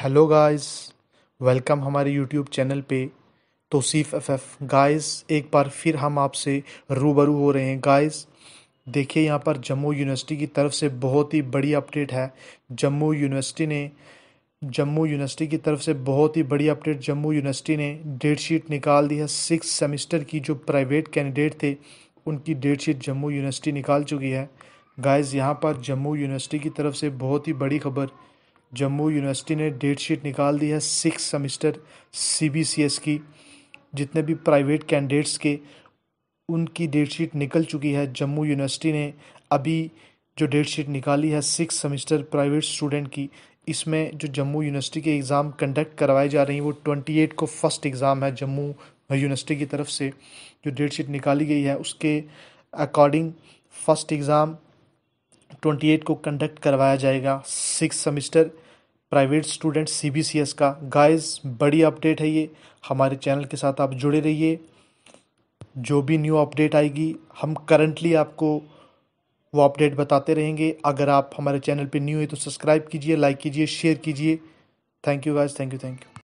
hello guys welcome हमारे YouTube channel पे Tauseef F F guys एक बार फिर हम आपसे रूबरू हो रहे हैं गाइस देखिए यहाँ पर जम्मू यूनिवर्सिटी की तरफ से बहुत ही बड़ी अपडेट है जम्मू यूनिवर्सिटी ने जम्मू यूनिवर्सिटी की तरफ से बहुत ही बड़ी अपडेट जम्मू यूनिवर्सिटी ने डेट शीट निकाल दी है सिक्स सेमेस्टर की जो प्राइवेट कैंडिडेट थे उनकी डेट शीट जम्मू यूनिवर्सिटी निकाल चुकी है गाइस यहाँ पर जम्मू यूनिवर्सिटी की तरफ से बहुत ही बड़ी खबर जम्मू यूनिवर्सिटी ने डेट शीट निकाल दी है सिक्स सेमिस्टर सी की जितने भी प्राइवेट कैंडिडेट्स के उनकी डेट शीट निकल चुकी है जम्मू यूनिवर्सिटी ने अभी जो डेट शीट निकाली है सिक्स सेमिस्टर प्राइवेट स्टूडेंट की इसमें जो जम्मू यूनिवर्सिटी के एग्ज़ाम कंडक्ट करवाए जा रहे हैं वो ट्वेंटी एट को फर्स्ट एग्ज़ाम है जम्मू यूनिवर्सिटी की तरफ से जो डेट शीट निकाली गई है उसके according first exam twenty eight को कंडक्ट करवाया जाएगा six semester private student C C B S का गाइज बड़ी अपडेट है ये हमारे चैनल के साथ आप जुड़े रहिए जो भी न्यू अपडेट आएगी हम करंटली आपको वो अपडेट बताते रहेंगे अगर आप हमारे चैनल पे न्यू है तो सब्सक्राइब कीजिए लाइक कीजिए शेयर कीजिए thank you guys thank you thank you